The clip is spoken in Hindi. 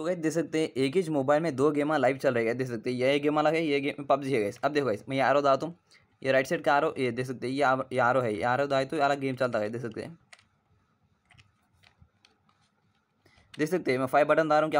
तो गाइस देख सकते हैं एक ही मोबाइल में दो गेम लाइव चल रही है देख सकते हैं ये गेम अलग है ये गेम पबजी है गाइस अब देखो गाइस मैं यार हो दाता हूँ ये राइट साइड का आरो ये देख सकते हैं ये आरो है यार आरो दाए तो अलग गेम चलता है देख सकते हैं देख सकते हैं मैं फाइव बटन दा रहा हूँ क्या